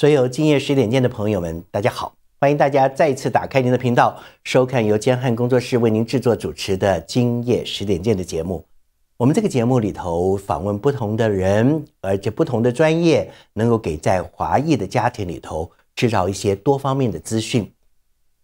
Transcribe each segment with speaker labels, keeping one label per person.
Speaker 1: 所有今夜十点见的朋友们，大家好！欢迎大家再一次打开您的频道，收看由江汉工作室为您制作主持的《今夜十点见》的节目。我们这个节目里头访问不同的人，而且不同的专业，能够给在华裔的家庭里头制造一些多方面的资讯。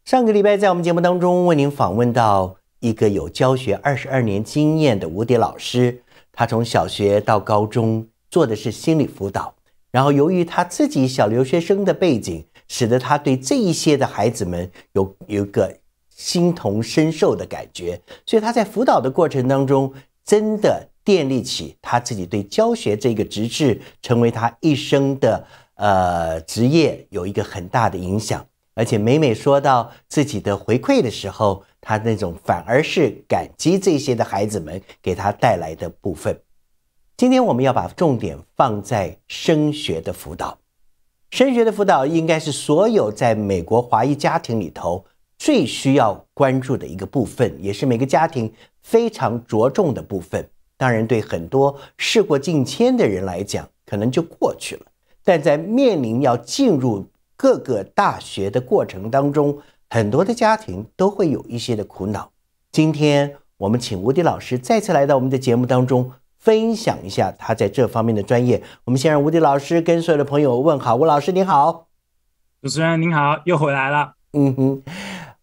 Speaker 1: 上个礼拜在我们节目当中，为您访问到一个有教学二十二年经验的吴迪老师，他从小学到高中做的是心理辅导。然后，由于他自己小留学生的背景，使得他对这一些的孩子们有有个心同身受的感觉，所以他在辅导的过程当中，真的建立起他自己对教学这个职志，成为他一生的呃职业，有一个很大的影响。而且每每说到自己的回馈的时候，他那种反而是感激这些的孩子们给他带来的部分。今天我们要把重点放在升学的辅导。升学的辅导应该是所有在美国华裔家庭里头最需要关注的一个部分，也是每个家庭非常着重的部分。当然，对很多事过境迁的人来讲，可能就过去了。但在面临要进入各个大学的过程当中，很多的家庭都会有一些的苦恼。今天我们请吴迪老师再次来到我们的节目当中。分享一下他在这方面的专业。我们先让吴迪老师跟所有的朋友问好。吴老师您好，
Speaker 2: 主持人您好，又回来了。
Speaker 1: 嗯哼，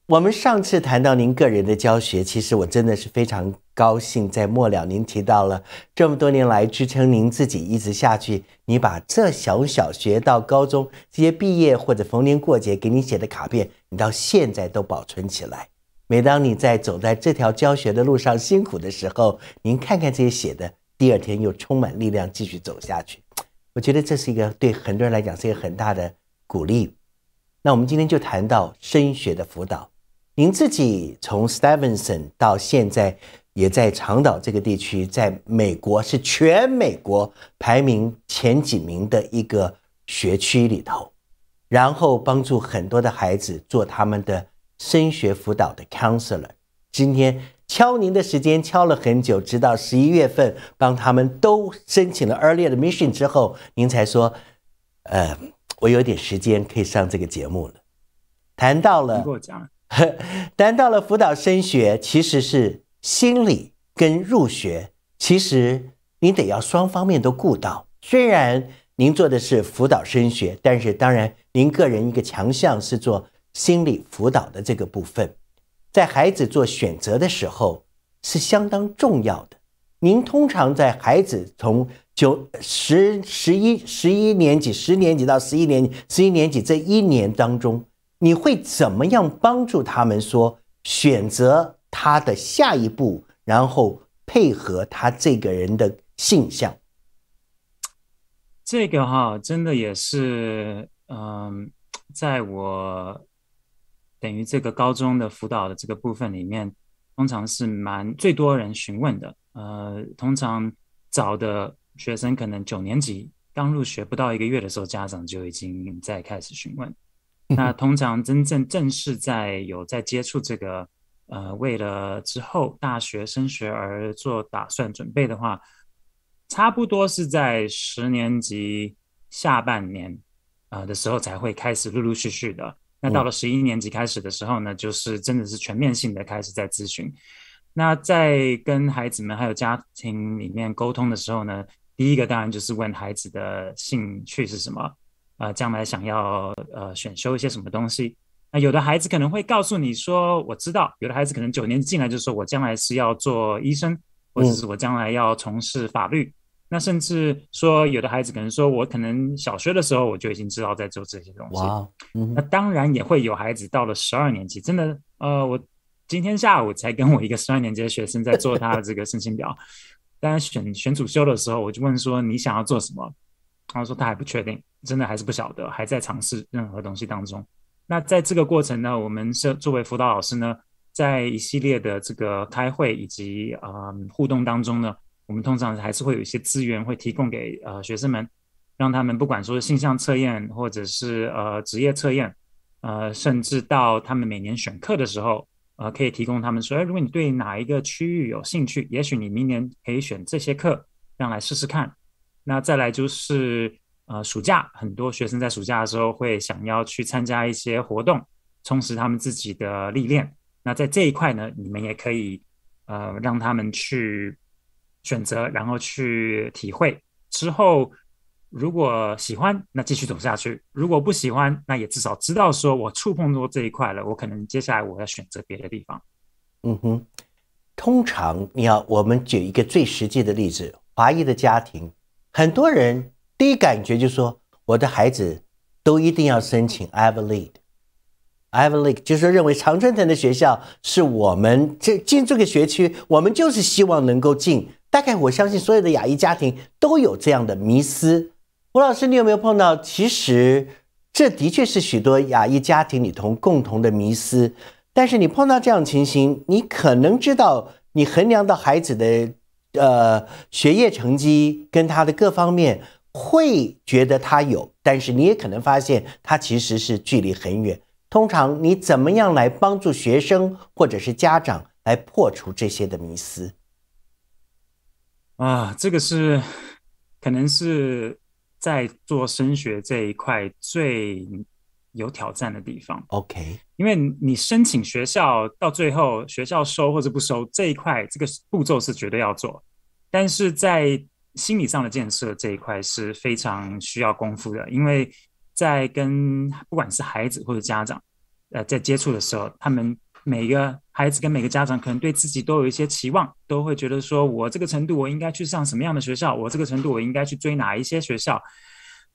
Speaker 1: 我们上次谈到您个人的教学，其实我真的是非常高兴。在末了您提到了这么多年来支撑您自己一直下去，你把这小小学到高中这些毕业或者逢年过节给你写的卡片，你到现在都保存起来。每当你在走在这条教学的路上辛苦的时候，您看看这些写的。第二天又充满力量继续走下去，我觉得这是一个对很多人来讲是一个很大的鼓励。那我们今天就谈到升学的辅导。您自己从 Stevenson 到现在也在长岛这个地区，在美国是全美国排名前几名的一个学区里头，然后帮助很多的孩子做他们的升学辅导的 counselor。今天。敲您的时间敲了很久，直到十一月份帮他们都申请了 early admission 之后，您才说：“呃，我有点时间可以上这个节目了。”谈到
Speaker 2: 了，你给我讲。
Speaker 1: 谈到了辅导升学，其实是心理跟入学，其实你得要双方面都顾到。虽然您做的是辅导升学，但是当然，您个人一个强项是做心理辅导的这个部分。在孩子做选择的时候是相当重要的。您通常在孩子从九十、十一、十一年级、十年级到十一年、十一年级这一年当中，你会怎么样帮助他们说选择他的下一步，然后配合他这个人的性向？
Speaker 2: 这个哈，真的也是嗯，在我。等于这个高中的辅导的这个部分里面，通常是蛮最多人询问的。呃，通常早的学生可能九年级刚入学不到一个月的时候，家长就已经在开始询问。那通常真正正式在有在接触这个，呃，为了之后大学升学而做打算准备的话，差不多是在十年级下半年啊的时候才会开始陆陆续续的。那到了十一年级开始的时候呢，就是真的是全面性的开始在咨询。那在跟孩子们还有家庭里面沟通的时候呢，第一个当然就是问孩子的兴趣是什么，啊，将来想要呃选修一些什么东西。那有的孩子可能会告诉你说，我知道；有的孩子可能九年级进来就说，我将来是要做医生，或者是我将来要从事法律。那甚至说，有的孩子可能说，我可能小学的时候我就已经知道在做这些东西。哇，那当然也会有孩子到了十二年级，真的，呃，我今天下午才跟我一个十二年级的学生在做他的这个申请表，当然选选主修的时候，我就问说你想要做什么？他说他还不确定，真的还是不晓得，还在尝试任何东西当中。那在这个过程呢，我们是作为辅导老师呢，在一系列的这个开会以及啊互动当中呢。我们通常还是会有一些资源会提供给呃学生们，让他们不管说是性向测验，或者是呃职业测验，呃甚至到他们每年选课的时候，呃可以提供他们说，哎，如果你对哪一个区域有兴趣，也许你明年可以选这些课，让来试试看。那再来就是呃暑假，很多学生在暑假的时候会想要去参加一些活动，充实他们自己的历练。那在这一块呢，你们也可以呃让他们去。选择，然后去体会之后，如果喜欢，那继续走下去；如果不喜欢，那也至少知道说，我触碰到这一块了。我可能接下来我要选择别的地方。
Speaker 1: 嗯哼，通常你要我们举一个最实际的例子：华裔的家庭，很多人第一感觉就说，我的孩子都一定要申请 i v a l e a u e v a l e a e 就是认为常春藤的学校是我们这进这个学区，我们就是希望能够进。大概我相信所有的亚裔家庭都有这样的迷思，吴老师，你有没有碰到？其实这的确是许多亚裔家庭里头共同的迷思。但是你碰到这样情形，你可能知道你衡量到孩子的呃学业成绩跟他的各方面，会觉得他有，但是你也可能发现他其实是距离很远。通常你怎么样来帮助学生或者是家长来破除这些的迷思？
Speaker 2: 啊，这个是，可能是在做升学这一块最有挑战的地方。OK，因为你申请学校到最后学校收或者不收这一块，这个步骤是绝对要做，但是在心理上的建设这一块是非常需要功夫的，因为在跟不管是孩子或者家长，呃，在接触的时候，他们。每个孩子跟每个家长可能对自己都有一些期望，都会觉得说，我这个程度我应该去上什么样的学校，我这个程度我应该去追哪一些学校。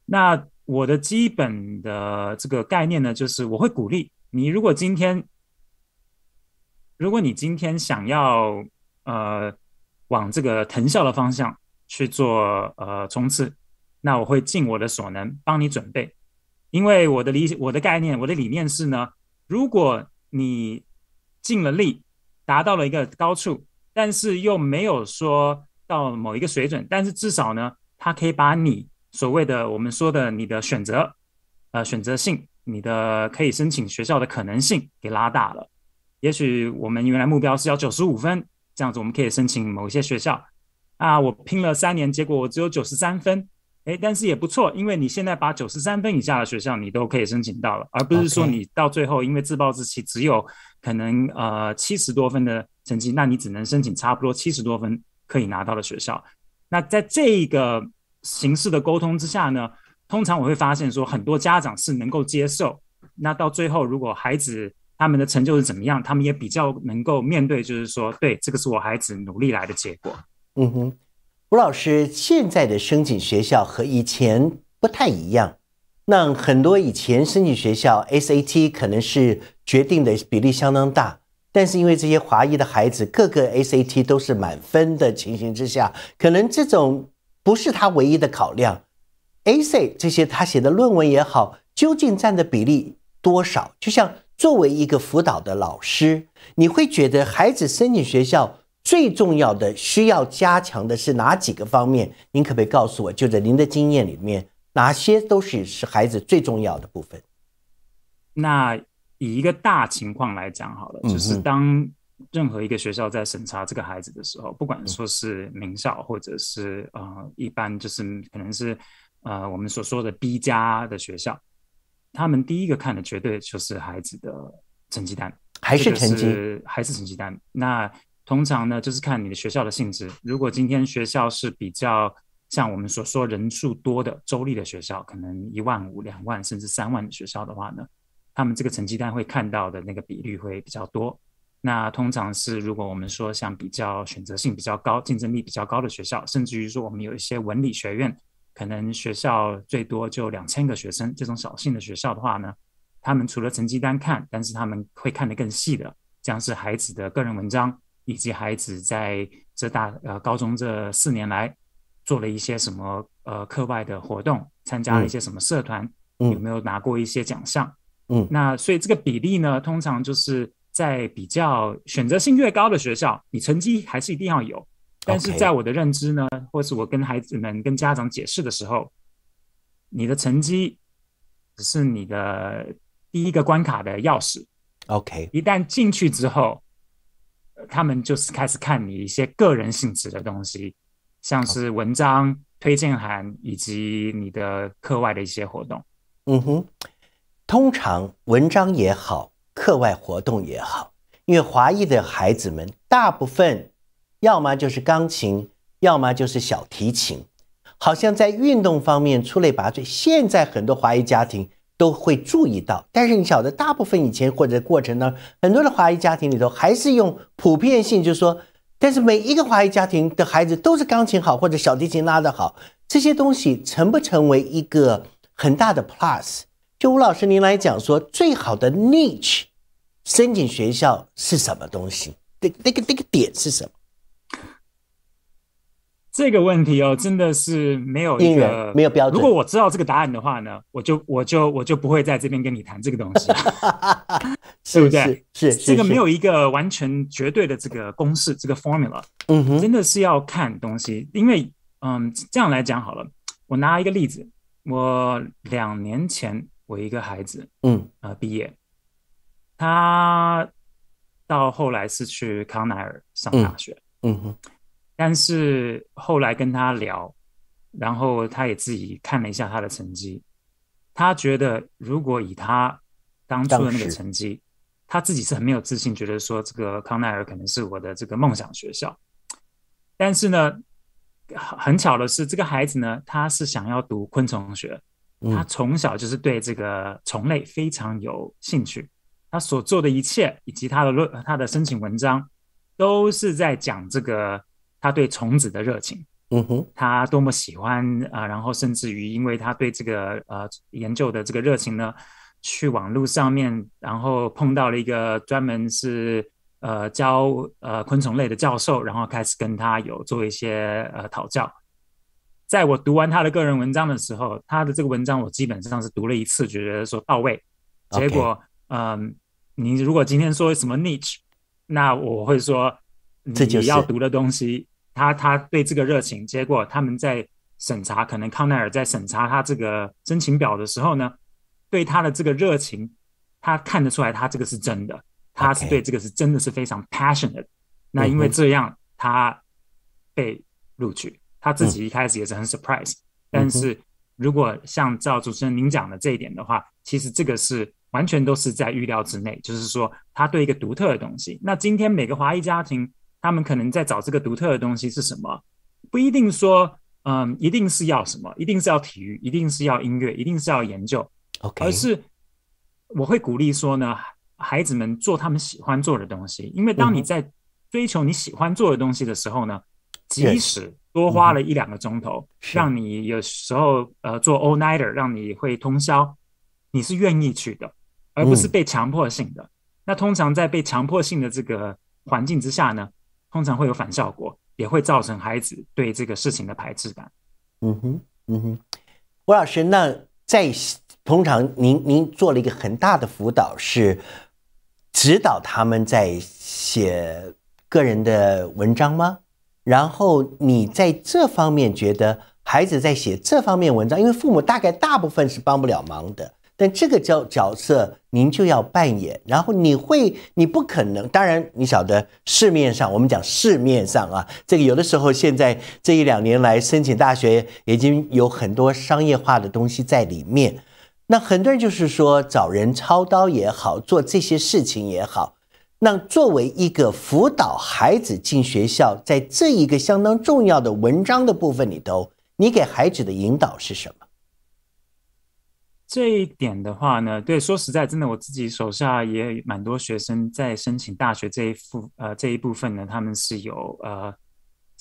Speaker 2: 那我的基本的这个概念呢，就是我会鼓励你，如果今天，如果你今天想要呃往这个藤校的方向去做呃冲刺，那我会尽我的所能帮你准备，因为我的理我的概念我的理念是呢，如果你。尽了力，达到了一个高处，但是又没有说到某一个水准，但是至少呢，它可以把你所谓的我们说的你的选择，呃，选择性，你的可以申请学校的可能性给拉大了。也许我们原来目标是要九十五分，这样子我们可以申请某一些学校。啊，我拼了三年，结果我只有九十三分。诶，但是也不错，因为你现在把九十三分以下的学校你都可以申请到了，而不是说你到最后因为自暴自弃，只有可能呃七十多分的成绩，那你只能申请差不多七十多分可以拿到的学校。那在这一个形式的沟通之下呢，通常我会发现说很多家长是能够接受，那到最后如果孩子他们的成就是怎么样，他们也比较能够面对，就是说对这个是我孩子努力来的结果。
Speaker 1: 嗯哼。吴老师，现在的申请学校和以前不太一样。那很多以前申请学校 SAT 可能是决定的比例相当大，但是因为这些华裔的孩子各个 SAT 都是满分的情形之下，可能这种不是他唯一的考量。AC 这些他写的论文也好，究竟占的比例多少？就像作为一个辅导的老师，你会觉得孩子申请学校？最重要的需要加强的是哪几个方面？您可不可以告诉我？就在您的经验里面，哪些都是是孩子最重要的部分？
Speaker 2: 那以一个大情况来讲好了，就是当任何一个学校在审查这个孩子的时候，不管说是名校，或者是呃一般，就是可能是呃我们所说的 B 加的学校，他们第一个看的绝对就是孩子的成绩单，还是成绩，还是成绩单？那。通常呢，就是看你的学校的性质。如果今天学校是比较像我们所说人数多的州立的学校，可能一万五、两万甚至三万的学校的话呢，他们这个成绩单会看到的那个比率会比较多。那通常是如果我们说像比较选择性比较高、竞争力比较高的学校，甚至于说我们有一些文理学院，可能学校最多就两千个学生，这种小型的学校的话呢，他们除了成绩单看，但是他们会看得更细的，将是孩子的个人文章。以及孩子在这大呃高中这四年来做了一些什么呃课外的活动，参加了一些什么社团，有没有拿过一些奖项？嗯，那所以这个比例呢，通常就是在比较选择性越高的学校，你成绩还是一定要有。但是在我的认知呢，或是我跟孩子们、跟家长解释的时候，你的成绩只是你的第一个关卡的钥匙。OK，一旦进去之后。他们就是开始看你一些个人性质的东西，像是文章、推荐函以及你的课外的一些活动。
Speaker 1: 嗯哼，通常文章也好，课外活动也好，因为华裔的孩子们大部分要么就是钢琴，要么就是小提琴，好像在运动方面出类拔萃。现在很多华裔家庭。都会注意到，但是你晓得，大部分以前或者过程当中，很多的华裔家庭里头还是用普遍性，就是说，但是每一个华裔家庭的孩子都是钢琴好或者小提琴拉的好，这些东西成不成为一个很大的 plus？就吴老师您来讲说，最好的 niche 申请学校是什么东西？那那个那个点是什么？
Speaker 2: 这个问题哦，真的是没有一个没有标准。如果我知道这个答案的话呢，我就我就我就不会在这边跟你谈这个东西，是 不是？是这个没有一个完全绝对的这个公式，这个 formula，嗯哼，真的是要看东西。因为嗯，这样来讲好了，我拿一个例子，我两年前我一个孩子，嗯呃毕业，他到后来是去康奈尔上大学，嗯哼。但是后来跟他聊，然后他也自己看了一下他的成绩，他觉得如果以他当初的那个成绩，他自己是很没有自信，觉得说这个康奈尔可能是我的这个梦想学校。但是呢，很巧的是，这个孩子呢，他是想要读昆虫学，他从小就是对这个虫类非常有兴趣，他所做的一切以及他的论、他的申请文章，都是在讲这个。他对虫子的热情，嗯哼，他多么喜欢啊！然后甚至于，因为他对这个呃研究的这个热情呢，去网络上面，然后碰到了一个专门是呃教呃昆虫类的教授，然后开始跟他有做一些呃讨教。在我读完他的个人文章的时候，他的这个文章我基本上是读了一次就觉得说到位。结果，嗯，你如果今天说什么 niche，那我会说，这就是要读的东西。他他对这个热情，结果他们在审查，可能康奈尔在审查他这个申请表的时候呢，对他的这个热情，他看得出来，他这个是真的，他是对这个是真的是非常 passionate。那因为这样，他被录取，他自己一开始也是很 surprise。但是如果像赵主持人您讲的这一点的话，其实这个是完全都是在预料之内，就是说他对一个独特的东西。那今天每个华裔家庭。他们可能在找这个独特的东西是什么？不一定说，嗯，一定是要什么？一定是要体育？一定是要音乐？一定是要研究？OK，而是我会鼓励说呢，孩子们做他们喜欢做的东西，因为当你在追求你喜欢做的东西的时候呢，
Speaker 1: 即使
Speaker 2: 多花了一两个钟头，让你有时候呃做 all nighter，让你会通宵，你是愿意去的，而不是被强迫性的。那通常在被强迫性的这个环境之下呢？通常会有反效果，也会造成孩子对这个事情的排斥感。
Speaker 1: 嗯哼，嗯哼，
Speaker 2: 吴老师，那
Speaker 1: 在通常您您做了一个很大的辅导，是指导他们在写个人的文章吗？然后你在这方面觉得孩子在写这方面文章，因为父母大概大部分是帮不了忙的。但这个角角色您就要扮演，然后你会，你不可能。当然，你晓得市面上，我们讲市面上啊，这个有的时候现在这一两年来，申请大学已经有很多商业化的东西在里面。那很多人就是说找人操刀也好，做这些事情也好。那作为一个辅导孩子进学校，在这一个相当重要的文章的部分里头，你给孩子的引导是什么？
Speaker 2: 这一点的话呢，对，说实在，真的，我自己手下也蛮多学生在申请大学这一部呃这一部分呢，他们是有呃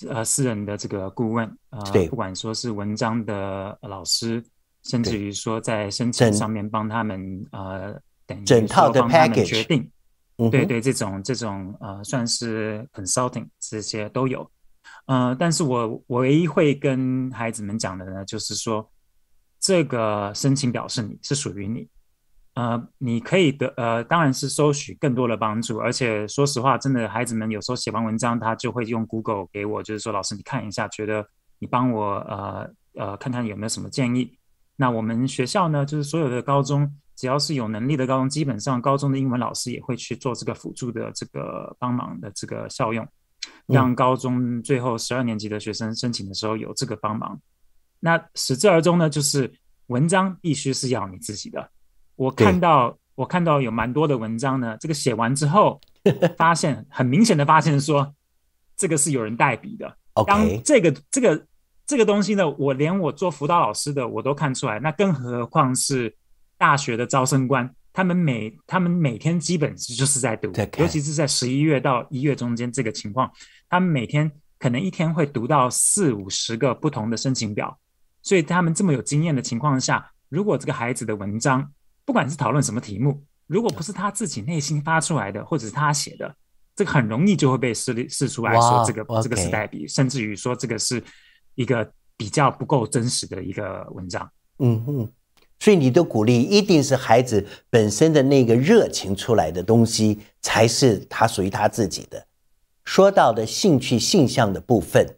Speaker 2: 呃私人的这个顾问啊，对，不管说是文章的老师，甚至于说在申请上面帮他们呃等整套的 package，对对，这种这种呃算是 consulting 这些都有，呃，但是我我唯一会跟孩子们讲的呢，就是说。这个申请表示你是属于你，呃，你可以得呃，当然是收取更多的帮助。而且说实话，真的孩子们有时候写完文章，他就会用 Google 给我，就是说老师你看一下，觉得你帮我呃呃看看有没有什么建议。那我们学校呢，就是所有的高中，只要是有能力的高中，基本上高中的英文老师也会去做这个辅助的这个帮忙的这个效用，让高中最后十二年级的学生申请的时候有这个帮忙。那始至而终呢，就是文章必须是要你自己的。我看到，我看到有蛮多的文章呢。这个写完之后，发现很明显的发现说，这个是有人代笔的。当这个这个这个东西呢，我连我做辅导老师的我都看出来，那更何况是大学的招生官，他们每他们每天基本就是在读，尤其是在十一月到一月中间这个情况，他们每天可能一天会读到四五十个不同的申请表。所以他们这么有经验的情况下，如果这个孩子的文章，不管是讨论什么题目，如果不是他自己内心发出来的，或者是他写的，这个很容易就会被试试出来说这个这个时代笔，甚至于说这个是一个比较不够真实的一个文章。
Speaker 1: 嗯哼，所以你的鼓励一定是孩子本身的那个热情出来的东西，才是他属于他自己的。说到的兴趣、性向的部分，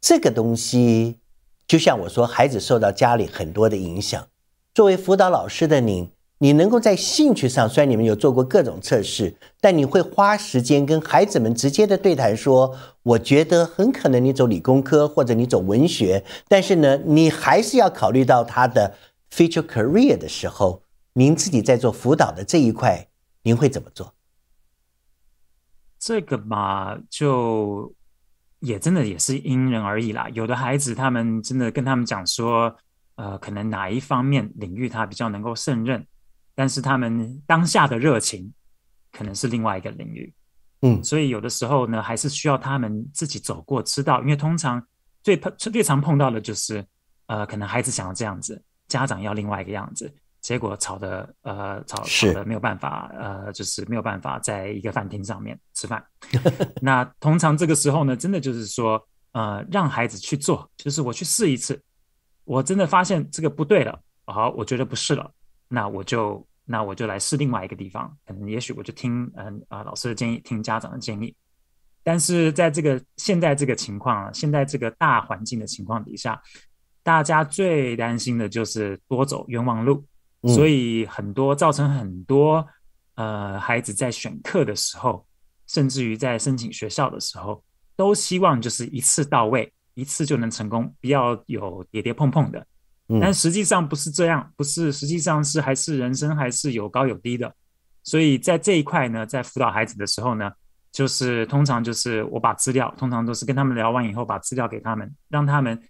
Speaker 1: 这个东西。就像我说，孩子受到家里很多的影响。作为辅导老师的您，你能够在兴趣上，虽然你们有做过各种测试，但你会花时间跟孩子们直接的对谈，说我觉得很可能你走理工科或者你走文学，但是呢，你还是要考虑到他的 future career 的时候，您自己在做辅导的这一块，您会怎么做？
Speaker 2: 这个嘛，就。也真的也是因人而异啦，有的孩子他们真的跟他们讲说，呃，可能哪一方面领域他比较能够胜任，但是他们当下的热情可能是另外一个领域，嗯，所以有的时候呢，还是需要他们自己走过，知道，因为通常最碰最常碰到的就是，呃，可能孩子想要这样子，家长要另外一个样子。结果吵的呃吵吵的没有办法呃就是没有办法在一个饭厅上面吃饭。那通常这个时候呢，真的就是说呃让孩子去做，就是我去试一次，我真的发现这个不对了，好，我觉得不是了，那我就那我就来试另外一个地方，可能也许我就听嗯啊老师的建议，听家长的建议。但是在这个现在这个情况，现在这个大环境的情况底下，大家最担心的就是多走冤枉路。所以很多造成很多呃孩子在选课的时候，甚至于在申请学校的时候，都希望就是一次到位，一次就能成功，不要有跌跌碰碰的。但实际上不是这样，不是，实际上是还是人生还是有高有低的。所以在这一块呢，在辅导孩子的时候呢，就是通常就是我把资料，通常都是跟他们聊完以后，把资料给他们，让他们。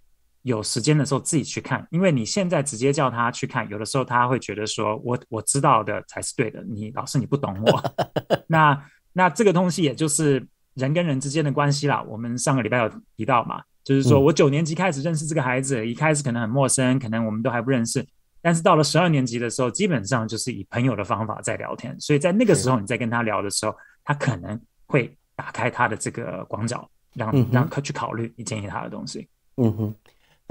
Speaker 2: 有时间的时候自己去看，因为你现在直接叫他去看，有的时候他会觉得说：“我我知道的才是对的，你老师你不懂我。”那那这个东西也就是人跟人之间的关系啦。我们上个礼拜有提到嘛，就是说我九年级开始认识这个孩子，一开始可能很陌生，可能我们都还不认识。但是到了十二年级的时候，基本上就是以朋友的方法在聊天。所以在那个时候，你在跟他聊的时候，他可能会打开他的这个广角，让让去考虑你建议他的东西。
Speaker 1: 嗯哼。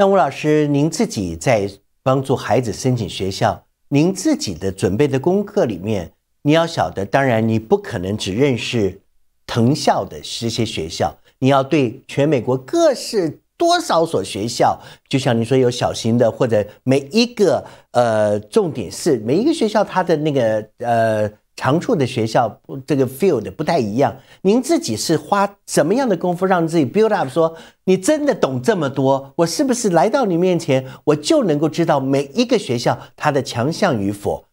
Speaker 1: 那吴老师，您自己在帮助孩子申请学校，您自己的准备的功课里面，你要晓得，当然你不可能只认识藤校的这些学校，你要对全美国各式多少所学校，就像你说有小型的，或者每一个呃重点是每一个学校它的那个呃。长处的学校，这个 field 不太一样。您自己是花什么样的功夫让自己 build up，说你真的懂这么多？我是不是来到你面前，我就能够知道每一个学校它的强项与否？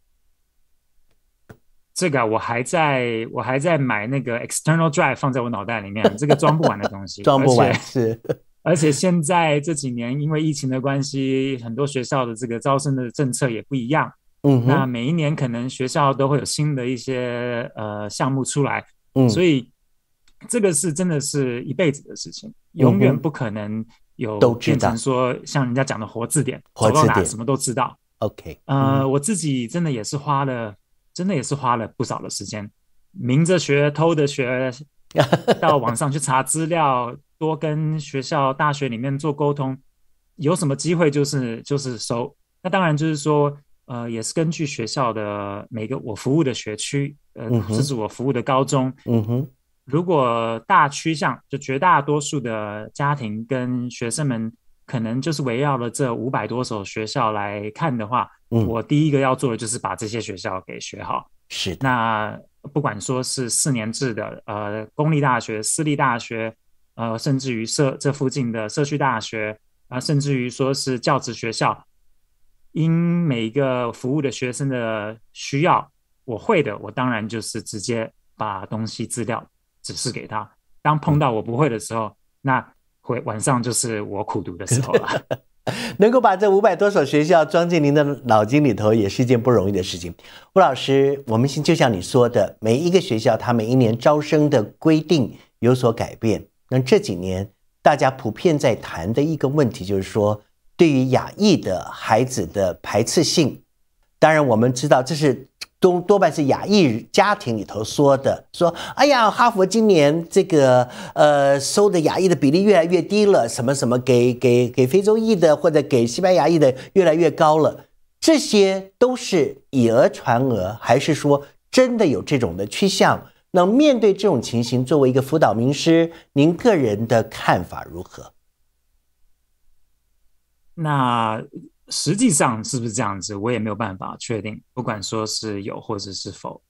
Speaker 2: 这个我还在，我还在买那个 external drive 放在我脑袋里面，这个装不完的东西。装不完是，而且现在这几年因为疫情的关系，很多学校的这个招生的政策也不一样。嗯，那每一年可能学校都会有新的一些呃项目出来，嗯，所以这个是真的是一辈子的事情，永远不可能有变成说像人家讲的活字典，活到哪什么都知道。OK，呃，我自己真的也是花了，真的也是花了不少的时间，明着学、偷着学，到网上去查资料，多跟学校、大学里面做沟通，有什么机会就是就是收。那当然就是说。呃，也是根据学校的每个我服务的学区，呃，这是我服务的高中。嗯哼，如果大趋向，就绝大多数的家庭跟学生们，可能就是围绕了这五百多所学校来看的话，我第一个要做的就是把这些学校给学好。是，那不管说是四年制的，呃，公立大学、私立大学，呃，甚至于社这附近的社区大学，啊，甚至于说是教职学校。因每一个服务的学生的需要，我会的，我当然就是直接把东西资料指示给他。当碰到我不会的时候，那会晚上就是我苦读的时候了。能够把这五百多所学校装进您的脑
Speaker 1: 筋里头，也是一件不容易的事情，吴老师。我们就像你说的，每一个学校它每一年招生的规定有所改变。那这几年大家普遍在谈的一个问题，就是说。对于亚裔的孩子的排斥性，当然我们知道这是多多半是亚裔家庭里头说的，说哎呀哈佛今年这个呃收的亚裔的比例越来越低了，什么什么给给给非洲裔的或者给西班牙裔的越来越高了，这些都是以讹传讹，还是说真的有这种的趋向？那面对这种情形，作为一个辅导名师，您个人的看法如何？
Speaker 2: 那实际上是不是这样子，我也没有办法确定。不管说是有或者是否，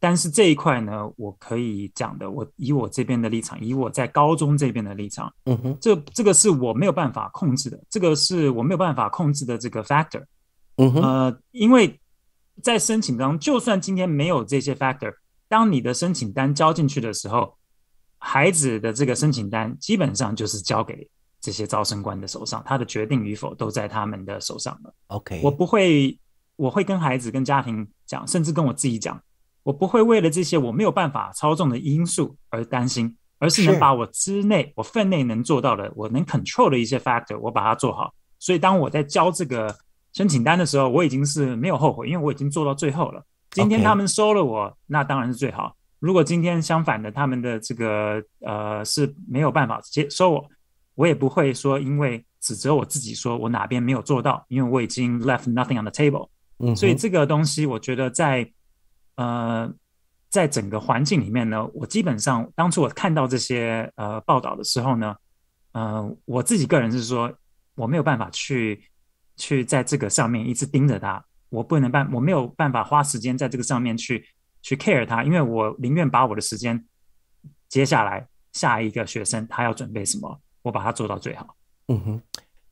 Speaker 2: 但是这一块呢，我可以讲的，我以我这边的立场，以我在高中这边的立场，嗯哼，这这个是我没有办法控制的，这个是我没有办法控制的这个 factor，嗯哼，呃，因为在申请当，中，就算今天没有这些 factor，当你的申请单交进去的时候，孩子的这个申请单基本上就是交给。这些招生官的手上，他的决定与否都在他们的手上了。OK，我不会，我会跟孩子、跟家庭讲，甚至跟我自己讲，我不会为了这些我没有办法操纵的因素而担心，而是能把我之内我分内能做到的，我能 control 的一些 factor，我把它做好。所以当我在交这个申请单的时候，我已经是没有后悔，因为我已经做到最后了。今天他们收了我，那当然是最好。如果今天相反的，他们的这个呃是没有办法接收我。我也不会说，因为指责我自己，说我哪边没有做到，因为我已经 left nothing on the table。嗯，所以这个东西，我觉得在呃，在整个环境里面呢，我基本上当初我看到这些呃报道的时候呢，呃，我自己个人是说，我没有办法去去在这个上面一直盯着他，我不能办，我没有办法花时间在这个上面去去 care 他，因为我宁愿把我的时间接下来下一个学生他要准备什么。我把它做到最好。
Speaker 1: 嗯哼，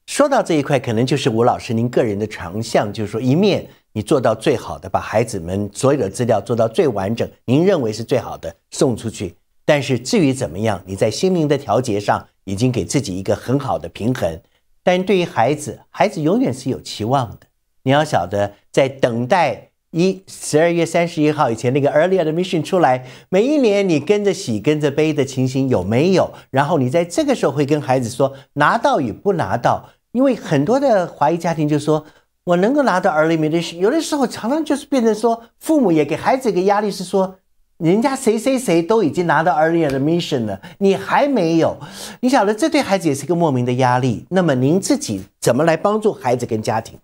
Speaker 1: 说到这一块，可能就是吴老师您个人的长项，就是说一面你做到最好的，把孩子们所有的资料做到最完整，您认为是最好的送出去。但是至于怎么样，你在心灵的调节上已经给自己一个很好的平衡。但对于孩子，孩子永远是有期望的。你要晓得，在等待。一十二月三十一号以前那个 early admission 出来，每一年你跟着喜跟着悲的情形有没有？然后你在这个时候会跟孩子说拿到与不拿到，因为很多的华裔家庭就说我能够拿到 early admission，有的时候常常就是变成说父母也给孩子一个压力是说人家谁谁谁都已经拿到 early admission 了，你还没有，你晓得这对孩子也是个莫名的压力。那么您自己怎么来帮助孩子跟家庭？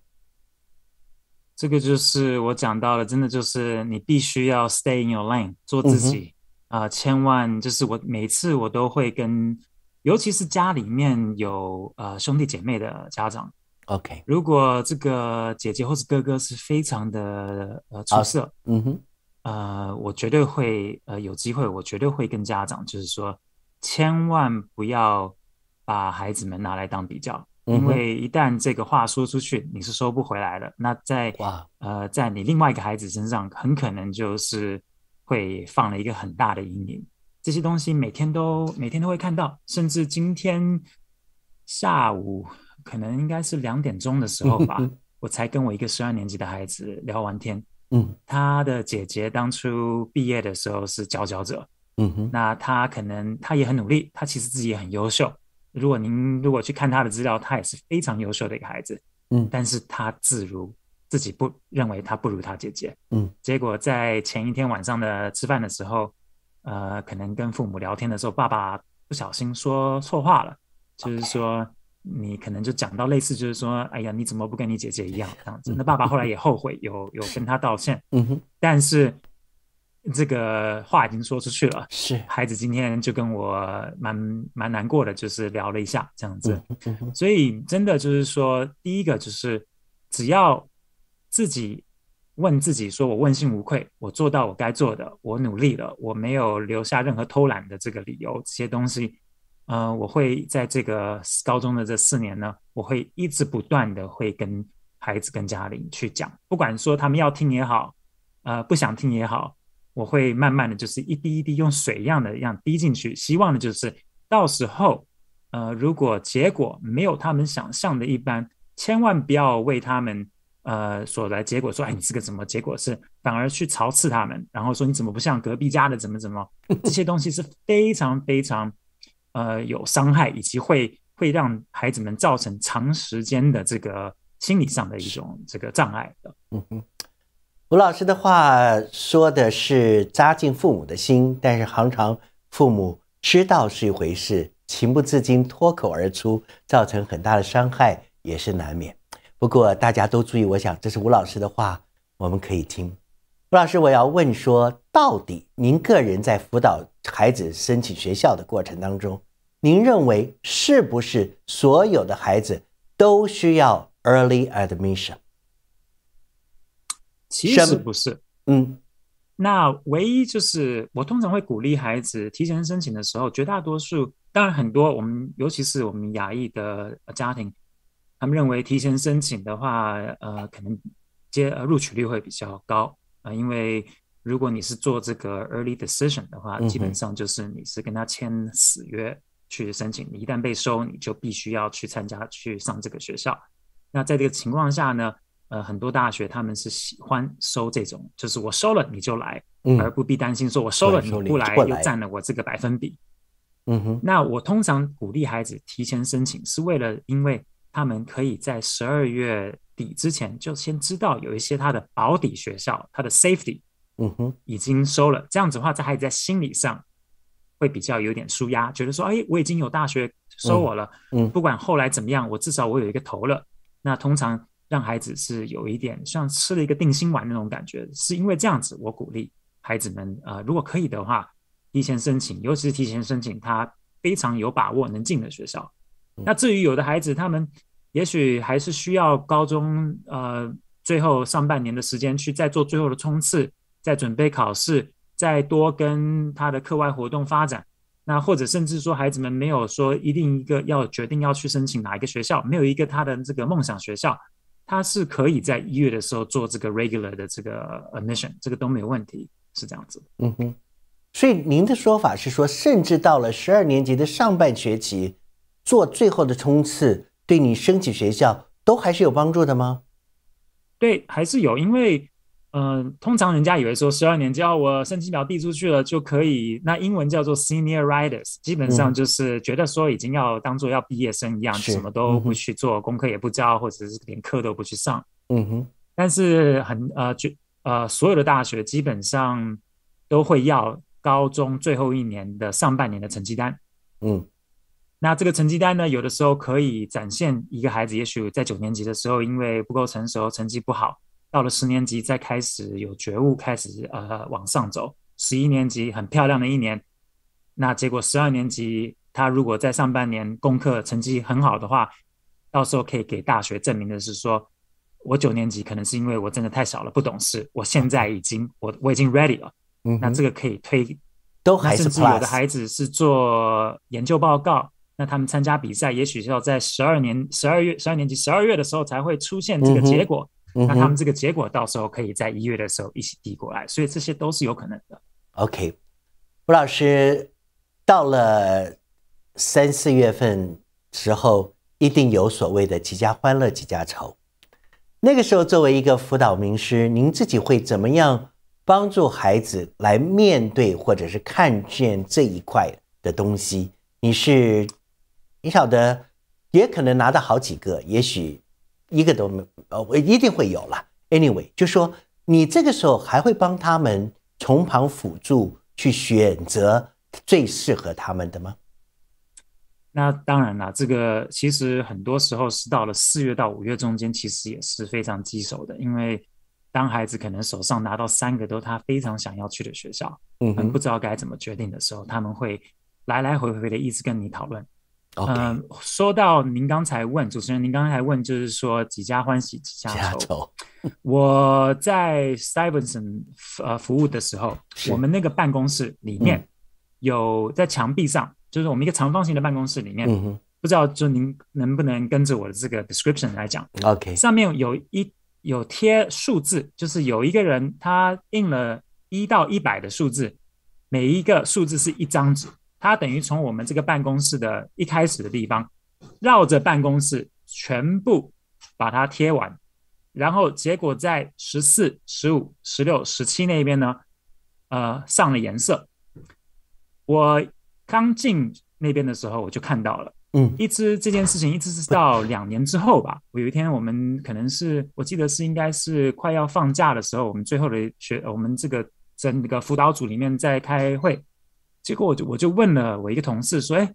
Speaker 2: 这个就是我讲到了，真的就是你必须要 stay in your lane，做自己啊，千万就是我每次我都会跟，尤其是家里面有呃兄弟姐妹的家长，OK，如果这个姐姐或是哥哥是非常的呃出色，嗯哼，呃，我绝对会呃有机会，我绝对会跟家长就是说，千万不要把孩子们拿来当比较。因为一旦这个话说出去，你是收不回来的。那在呃，在你另外一个孩子身上，很可能就是会放了一个很大的阴影。这些东西每天都每天都会看到，甚至今天下午可能应该是两点钟的时候吧，我才跟我一个十二年级的孩子聊完天。嗯，他的姐姐当初毕业的时候是佼佼者。嗯哼，那他可能他也很努力，他其实自己也很优秀。如果您如果去看他的资料，他也是非常优秀的一个孩子，嗯，但是他自如自己不认为他不如他姐姐，嗯，结果在前一天晚上的吃饭的时候，呃，可能跟父母聊天的时候，爸爸不小心说错话了，就是说你可能就讲到类似就是说，哎呀，你怎么不跟你姐姐一样这样子？那爸爸后来也后悔，有有跟他道歉，嗯哼，但是。这个话已经说出去了，是孩子今天就跟我蛮蛮难过的，就是聊了一下这样子，所以真的就是说，第一个就是，只要自己问自己说我问心无愧，我做到我该做的，我努力了，我没有留下任何偷懒的这个理由，这些东西，呃，我会在这个高中的这四年呢，我会一直不断的会跟孩子跟家里去讲，不管说他们要听也好，呃，不想听也好。我会慢慢的就是一滴一滴用水一样的样滴进去，希望的就是到时候，呃，如果结果没有他们想象的一般，千万不要为他们呃所来结果说，哎，你是个什么结果是，反而去嘲刺他们，然后说你怎么不像隔壁家的怎么怎么，这些东西是非常非常呃有伤害，以及会会让孩子们造成长时间的这个心理上的一种这个障碍的。
Speaker 1: 吴老师的话说的是扎进父母的心，但是常常父母知道是一回事，情不自禁脱口而出，造成很大的伤害也是难免。不过大家都注意，我想这是吴老师的话，我们可以听。吴老师，我要问说，到底您个人在辅导孩子申请学校的过程当中，您认为是不是所有的孩子都需要 early admission？其实不是，嗯，
Speaker 2: 那唯一就是我通常会鼓励孩子提前申请的时候，绝大多数，当然很多，我们尤其是我们亚裔的家庭，他们认为提前申请的话，呃，可能接呃录取率会比较高啊，因为如果你是做这个 early decision 的话，基本上就是你是跟他签死约去申请，你一旦被收，你就必须要去参加去上这个学校。那在这个情况下呢？呃，很多大学他们是喜欢收这种，就是我收了你就来，而不必担心说我收了你不来又占了我这个百分比。嗯哼。那我通常鼓励孩子提前申请，是为了因为他们可以在十二月底之前就先知道有一些他的保底学校，他的 safety，嗯哼，已经收了。这样子的话，这孩子在心理上会比较有点舒压，觉得说，哎，我已经有大学收我了，不管后来怎么样，我至少我有一个头了。那通常。让孩子是有一点像吃了一个定心丸那种感觉，是因为这样子，我鼓励孩子们，呃，如果可以的话，提前申请，尤其是提前申请他非常有把握能进的学校。那至于有的孩子，他们也许还是需要高中，呃，最后上半年的时间去再做最后的冲刺，再准备考试，再多跟他的课外活动发展。那或者甚至说，孩子们没有说一定一个要决定要去申请哪一个学校，没有一个他的这个梦想学校。他是可以在一月的时候做这个 regular 的这个 admission，这个都没有问题，是这样子。嗯哼，所以
Speaker 1: 您的说法是说，甚至到了十二年级的上半学期做最后的冲刺，对你申请学校都还是有帮助的吗？
Speaker 2: 对，还是有，因为。嗯，通常人家以为说十二年级要我申请表递出去了就可以，那英文叫做 senior riders，基本上就是觉得说已经要当做要毕业生一样，什么都不去做，功课也不教，或者是连课都不去上。嗯哼。但是很呃，就呃，所有的大学基本上都会要高中最后一年的上半年的成绩单。嗯。那这个成绩单呢，有的时候可以展现一个孩子，也许在九年级的时候因为不够成熟，成绩不好。到了十年级再开始有觉悟，开始呃往上走。十一年级很漂亮的一年，那结果十二年级他如果在上半年功课成绩很好的话，到时候可以给大学证明的是说，我九年级可能是因为我真的太小了不懂事，我现在已经我我已经 ready 了。嗯，那这个可以推都还是甚至有的孩子是做研究报告，那他们参加比赛也许要在十二年十二月十二年级十二月的时候才会出现这个结果。那他们这个结果到时候可以在一月的时候一起递过来，所以这些都是有可能的。
Speaker 1: OK，吴老师，到了三四月份时候，一定有所谓的“几家欢乐几家愁”。那个时候，作为一个辅导名师，您自己会怎么样帮助孩子来面对或者是看见这一块的东西？你是你晓得，也可能拿到好几个，也许一个都没。呃，我一定会有了。Anyway，就说你这个时候还会帮他们从旁辅助去选择最适合他们的吗？
Speaker 2: 那当然了，这个其实很多时候是到了四月到五月中间，其实也是非常棘手的，因为当孩子可能手上拿到三个都他非常想要去的学校，嗯，不知道该怎么决定的时候，他们会来来回回的一直跟你讨论。嗯，说到您刚才问主持人，您刚才问就是说几家欢喜几家愁。我在 Stevenson 呃服务的时候，我们那个办公室里面有在墙壁上，就是我们一个长方形的办公室里面，不知道就您能不能跟着我的这个 description 来讲。OK，上面有一有贴数字，就是有一个人他印了一到一百的数字，每一个数字是一张纸。他等于从我们这个办公室的一开始的地方，绕着办公室全部把它贴完，然后结果在十四、十五、十六、十七那边呢，呃上了颜色。我刚进那边的时候我就看到了，嗯，一直这件事情一直是到两年之后吧。我有一天我们可能是我记得是应该是快要放假的时候，我们最后的学我们这个整个辅导组里面在开会。结果我就我就问了我一个同事说，哎，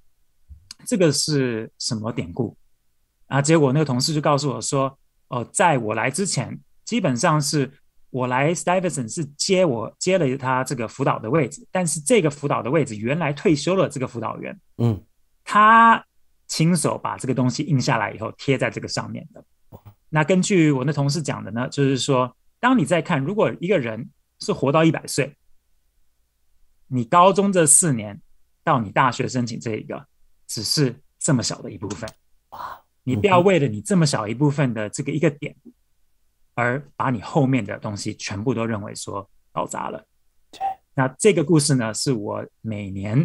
Speaker 2: 这个是什么典故？啊，结果那个同事就告诉我说，哦，在我来之前，基本上是我来 Stevenson 是接我接了他这个辅导的位置，但是这个辅导的位置原来退休了这个辅导员，嗯，他亲手把这个东西印下来以后贴在这个上面的。那根据我那同事讲的呢，就是说，当你在看，如果一个人是活到一百岁。你高中这四年到你大学申请这一个，只是这么小的一部分哇！你不要为了你这么小一部分的这个一个点，而把你后面的东西全部都认为说搞砸了。对，那这个故事呢，是我每年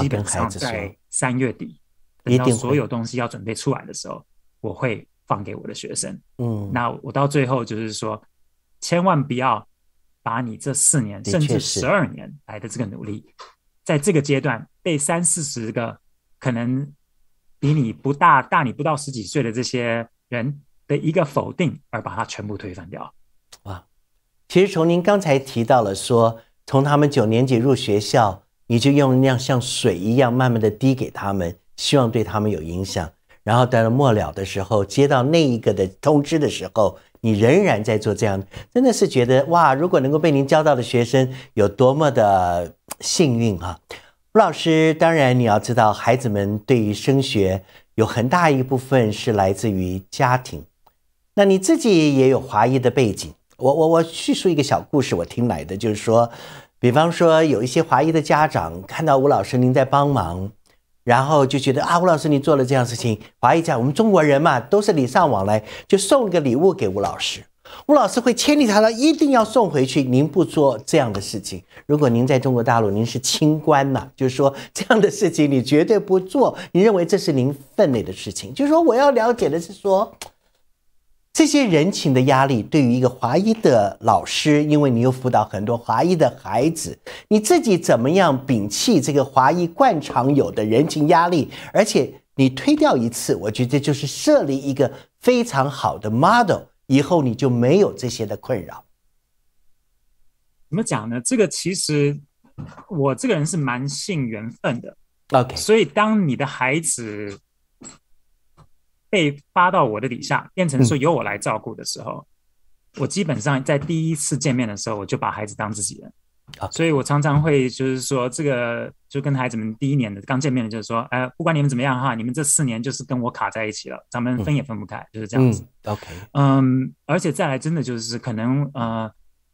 Speaker 2: 基本子在三月底，等到所有东西要准备出来的时候，我会放给我的学生。嗯，那我到最后就是说，千万不要。把你这四年甚至十二年来的这个努力，在这个阶段被三四十个可能比你不大大你不到十几岁的这些人的一个否定，而把它全部推翻掉
Speaker 1: 啊！其实从您刚才提到了说，从他们九年级入学校，你就用那样像水一样慢慢的滴给他们，希望对他们有影响，然后到了末了的时候，接到那一个的通知的时候。你仍然在做这样，真的是觉得哇，如果能够被您教到的学生有多么的幸运啊！吴老师。当然你要知道，孩子们对于升学有很大一部分是来自于家庭。那你自己也有华裔的背景，我我我叙述一个小故事，我听来的就是说，比方说有一些华裔的家长看到吴老师您在帮忙。然后就觉得啊，吴老师，你做了这样事情，华裔在我们中国人嘛，都是礼尚往来，就送个礼物给吴老师，吴老师会千里迢迢一定要送回去。您不做这样的事情，如果您在中国大陆，您是清官嘛，就是说这样的事情你绝对不做。你认为这是您分内的事情，就是说我要了解的是说。这些人情的压力，对于一个华裔的老师，因为你又辅导很多华裔的孩子，你自己怎么样摒弃这个华裔惯常有的人情压力？而且你推掉一次，我觉得就是设立一个非常好的 model，以后你就没有这些的困
Speaker 2: 扰。怎么讲呢？这个其实我这个人是蛮信缘分的。OK，所以当你的孩子。被发到我的底下，变成说由我来照顾的时候，我基本上在第一次见面的时候，我就把孩子当自己人，所以，我常常会就是说，这个就跟孩子们第一年的刚见面的，就是说，哎，不管你们怎么样哈，你们这四年就是跟我卡在一起了，咱们分也分不开，就是这样子。OK，嗯，而且再来，真的就是可能呃。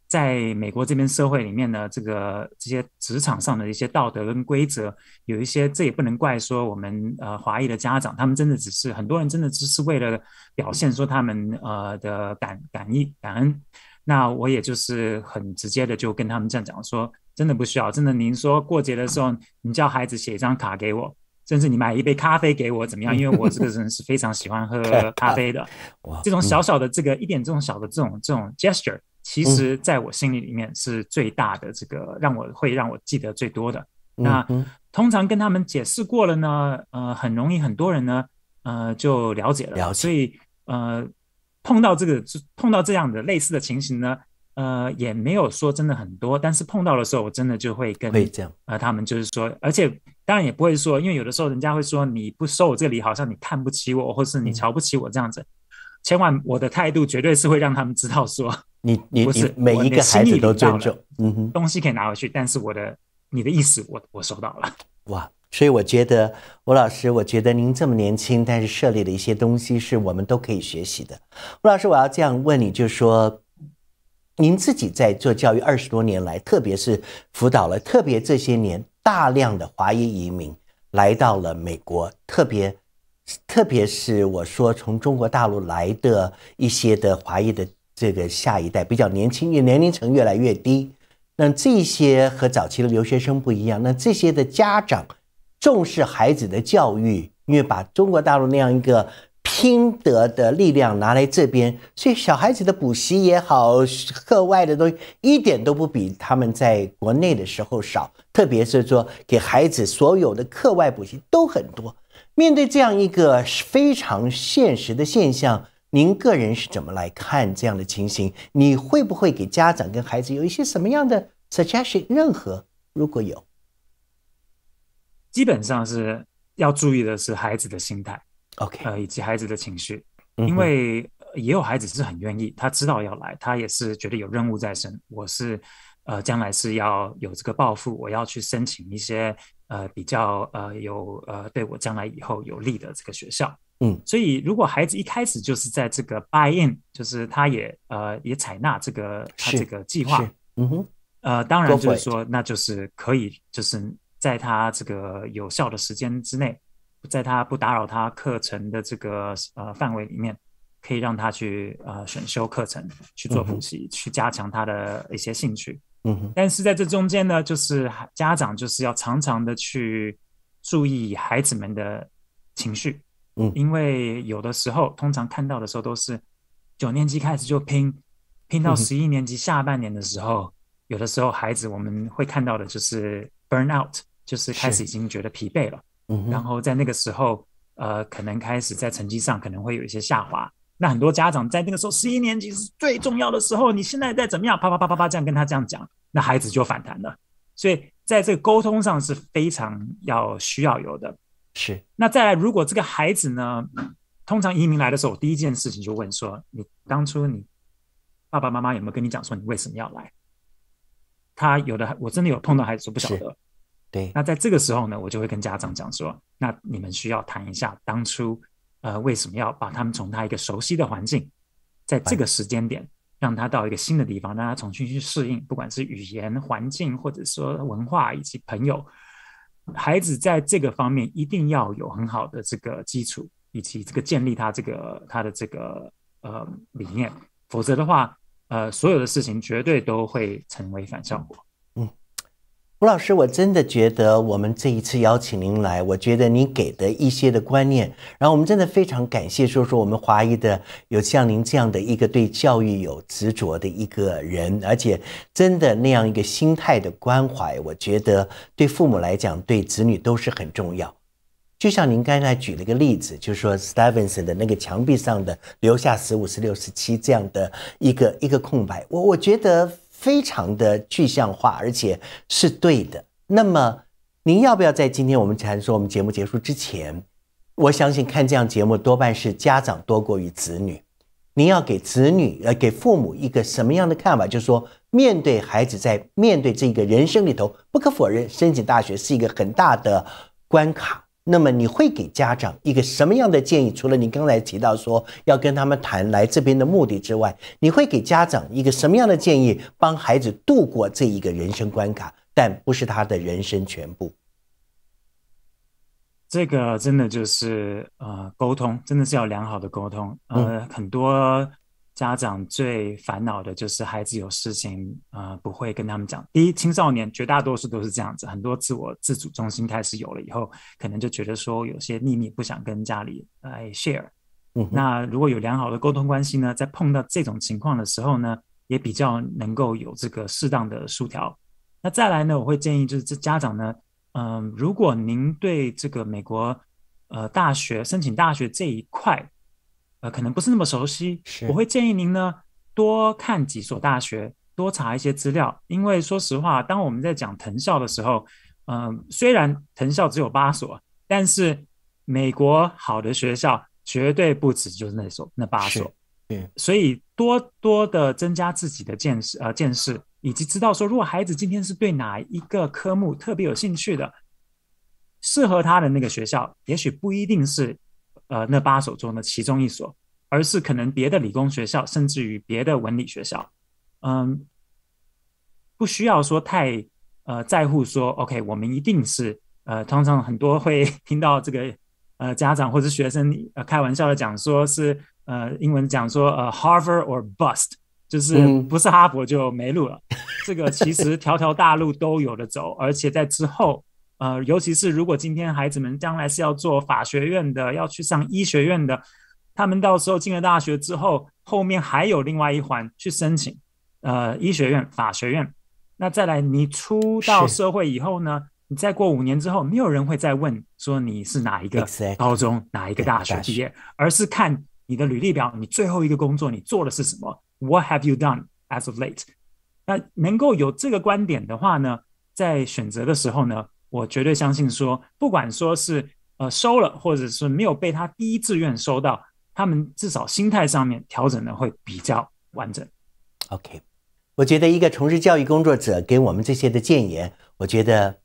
Speaker 2: 在美国这边社会里面呢，这个这些职场上的一些道德跟规则，有一些这也不能怪说我们呃华裔的家长，他们真的只是很多人真的只是为了表现说他们呃的感感意感恩。那我也就是很直接的就跟他们这样讲说，真的不需要，真的您说过节的时候，你叫孩子写一张卡给我，甚至你买一杯咖啡给我怎么样？因为我这个人是非常喜欢喝 咖啡的，这种小小的这个一点这种小的这种这种 gesture。其实，在我心里里面是最大的这个，让我会让我记得最多的。那通常跟他们解释过了呢，呃，很容易很多人呢，呃，就了解了。了解。所以，呃，碰到这个，碰到这样的类似的情形呢，呃，也没有说真的很多，但是碰到的时候，我真的就会跟，会这样。他们就是说，而且当然也不会说，因为有的时候人家会说你不收我这里，好像你看不起我，或是你瞧不起我这样子。千万，我的态度绝对是会让他们知道说。
Speaker 1: 你你你，每一个孩子都尊重，嗯哼，东
Speaker 2: 西可以拿回去，但是我的你的意思，我我收到了。
Speaker 1: 哇，所以我觉得，吴老师，我觉得您这么年轻，但是设立的一些东西是我们都可以学习的。吴老师，我要这样问你，就说，您自己在做教育二十多年来，特别是辅导了特别这些年大量的华裔移民来到了美国，特别特别是我说从中国大陆来的一些的华裔的。这个下一代比较年轻，越年龄层越来越低，那这些和早期的留学生不一样，那这些的家长重视孩子的教育，因为把中国大陆那样一个拼得的力量拿来这边，所以小孩子的补习也好，课外的东西一点都不比他们在国内的时候少，特别是说给孩子所有的课外补习都很多。面对这样一个非常现实的现象。您个人是怎么来看这样的情形？你会不会给家长跟孩子有一些什么样的 suggestion？任何如果有，
Speaker 2: 基本上是要注意的是孩子的心态，OK，呃，以及孩子的情绪，因为也有孩子是很愿意，他知道要来，他也是觉得有任务在身。我是，呃，将来是要有这个抱负，我要去申请一些呃比较呃有呃对我将来以后有利的这个学校。嗯，所以如果孩子一开始就是在这个 buy in，就是他也呃也采纳这个他这个计划，嗯哼，呃，当然就是说，那就是可以，就是在他这个有效的时间之内，在他不打扰他课程的这个呃范围里面，可以让他去呃选修课程去做补习，去加强他的一些兴趣，嗯哼。但是在这中间呢，就是家长就是要常常的去注意孩子们的情绪。嗯，因为有的时候，通常看到的时候都是九年级开始就拼，拼到十一年级下半年的时候，有的时候孩子我们会看到的就是 burn out，就是开始已经觉得疲惫了。嗯。然后在那个时候，呃，可能开始在成绩上可能会有一些下滑。那很多家长在那个时候，十一年级是最重要的时候，你现在在怎么样？啪啪啪啪啪这样跟他这样讲，那孩子就反弹了。所以在这个沟通上是非常要需要有的。是，那再来，如果这个孩子呢，通常移民来的时候，我第一件事情就问说，你当初你爸爸妈妈有没有跟你讲说，你为什么要来？他有的，我真的有碰到孩子说不晓得。对。那在这个时候呢，我就会跟家长讲说，那你们需要谈一下当初，呃，为什么要把他们从他一个熟悉的环境，在这个时间点，让他到一个新的地方，让他重新去适应，不管是语言、环境，或者说文化以及朋友。孩子在这个方面一定要有很好的这个基础，以及这个建立他这个他的这个呃理念，否则的话，呃，所有的事情绝对都会成为反效果。
Speaker 1: 吴老师，我真的觉得我们这一次邀请您来，我觉得您给的一些的观念，然后我们真的非常感谢。说说我们华裔的有像您这样的一个对教育有执着的一个人，而且真的那样一个心态的关怀，我觉得对父母来讲，对子女都是很重要。就像您刚才举了个例子，就是说 Stevenson 的那个墙壁上的留下十五、十六、十七这样的一个一个空白，我我觉得。非常的具象化，而且是对的。那么，您要不要在今天我们才说我们节目结束之前？我相信看这样节目多半是家长多过于子女。您要给子女呃，给父母一个什么样的看法？就是说，面对孩子在面对这个人生里头，不可否认，申请大学是一个很大的关卡。那么你会给家长一个什么样的建议？除了你刚才提到说要跟他们谈来这边的目的之外，你会给家长一个什么样的建议，帮孩子度过这一个人生关卡，但不是他的人生全部。
Speaker 2: 这个真的就是呃沟通，真的是要良好的沟通。呃，很多。家长最烦恼的就是孩子有事情啊不会跟他们讲。第一，青少年绝大多数都是这样子，很多自我自主中心开始有了以后，可能就觉得说有些秘密不想跟家里来 share。嗯。那如果有良好的沟通关系呢，在碰到这种情况的时候呢，也比较能够有这个适当的疏条。那再来呢，我会建议就是这家长呢，嗯，如果您对这个美国呃大学申请大学这一块。呃，可能不是那么熟悉，我会建议您呢多看几所大学，多查一些资料。因为说实话，当我们在讲藤校的时候，嗯，虽然藤校只有八所，但是美国好的学校绝对不止就是那所那八所。嗯，所以多多的增加自己的见识呃见识，以及知道说，如果孩子今天是对哪一个科目特别有兴趣的，适合他的那个学校，也许不一定是。呃，那八所中的其中一所，而是可能别的理工学校，甚至于别的文理学校，嗯，不需要说太呃在乎说，OK，我们一定是呃，通常很多会 听到这个呃家长或者学生呃开玩笑的讲说是呃英文讲说呃 Harvard or bust，就是不是哈佛就没路了。这个其实条条大路都有的走，而且在之后。呃，尤其是如果今天孩子们将来是要做法学院的，要去上医学院的，他们到时候进了大学之后，后面还有另外一环去申请，呃，医学院、法学院。那再来，你出到社会以后呢，你再过五年之后，没有人会再问说你是哪一个高中、哪一个大学毕业，而是看你的履历表，你最后一个工作你做的是什么。What have you done as of late？那能够有这个观点的话呢，在选择的时候呢？我绝对相信，说不管说是呃收了，或者是没有被他第一志愿收到，他们至少心态上面调整的会比较完整。
Speaker 1: OK，我觉得一个从事教育工作者给我们这些的建言，我觉得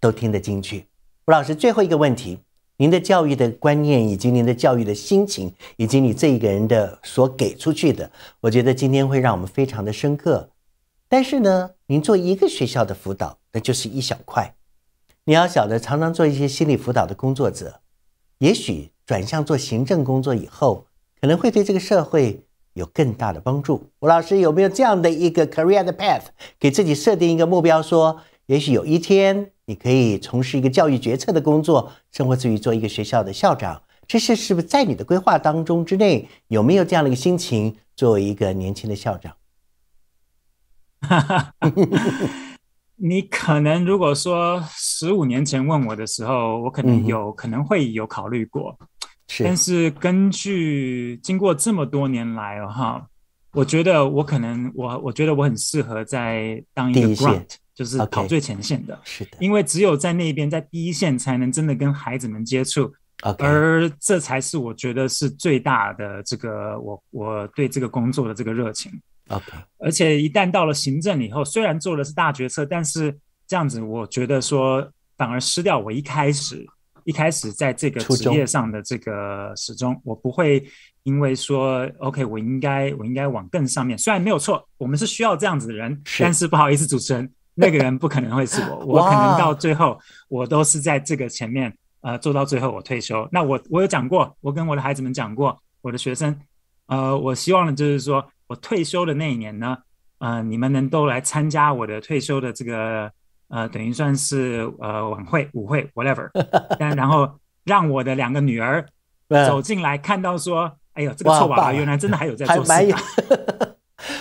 Speaker 1: 都听得进去。吴老师，最后一个问题，您的教育的观念，以及您的教育的心情，以及你这一个人的所给出去的，我觉得今天会让我们非常的深刻。但是呢，您做一个学校的辅导，那就是一小块。你要晓得，常常做一些心理辅导的工作者，也许转向做行政工作以后，可能会对这个社会有更大的帮助。吴老师有没有这样的一个 career 的 path，给自己设定一个目标，说也许有一天你可以从事一个教育决策的工作，甚至于做一个学校的校长？这是是不是在你的规划当中之内？有没有这样的一个心情，作为一个年轻的校长？哈
Speaker 2: 哈哈哈。你可能如果说十五年前问我的时候，我可能有可能会有考虑过，但是根据经过这么多年来哈，我觉得我可能我我觉得我很适合在当一个 grant，就是跑最前线的，因为只有在那边在第一线才能真的跟孩子们接触，而这才是我觉得是最大的这个我我对这个工作的这个热情。OK，而且一旦到了行政以后，虽然做的是大决策，但是这样子，我觉得说反而失掉我一开始一开始在这个职业上的这个始终。我不会因为说 OK，我应该我应该往更上面，虽然没有错，我们是需要这样子的人，但是不好意思，主持人那个人不可能会是我，我可能到最后我都是在这个前面呃做到最后我退休。那我我有讲过，我跟我的孩子们讲过，我的学生呃，我希望的就是说。我退休的那一年呢，呃，你们能都来参加我的退休的这个呃，等于算是呃晚会舞会 whatever，但然后让我的两个女儿走进来看到说，哎呦，这个臭娃娃原来真的还有在做，还蛮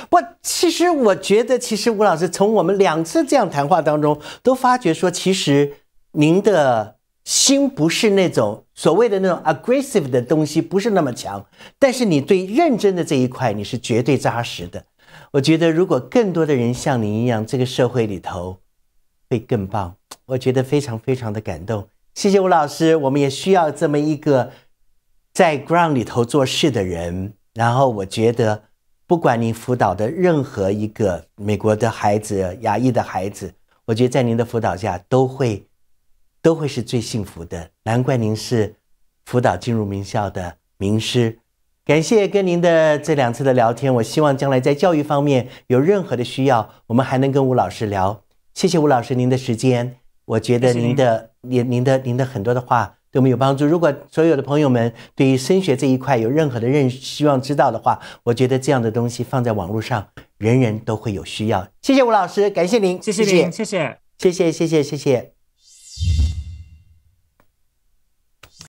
Speaker 1: 我其实我觉得，其实吴老师从我们两次这样谈话当中，都发觉说，其实您的。心不是那种所谓的那种 aggressive 的东西，不是那么强，但是你对认真的这一块你是绝对扎实的。我觉得如果更多的人像您一样，这个社会里头会更棒。我觉得非常非常的感动，谢谢吴老师。我们也需要这么一个在 ground 里头做事的人。然后我觉得，不管你辅导的任何一个美国的孩子、牙裔的孩子，我觉得在您的辅导下都会。都会是最幸福的，难怪您是辅导进入名校的名师。感谢跟您的这两次的聊天，我希望将来在教育方面有任何的需要，我们还能跟吴老师聊。谢谢吴老师您的时间，我觉得您的、您、您的、您的很多的话对我们有帮助。如果所有的朋友们对于升学这一块有任何的认，希望知道的话，我觉得这样的东西放在网络上，人人都会有需要。谢谢吴老师，感谢您，谢谢您，谢谢，谢谢，谢谢，谢谢。you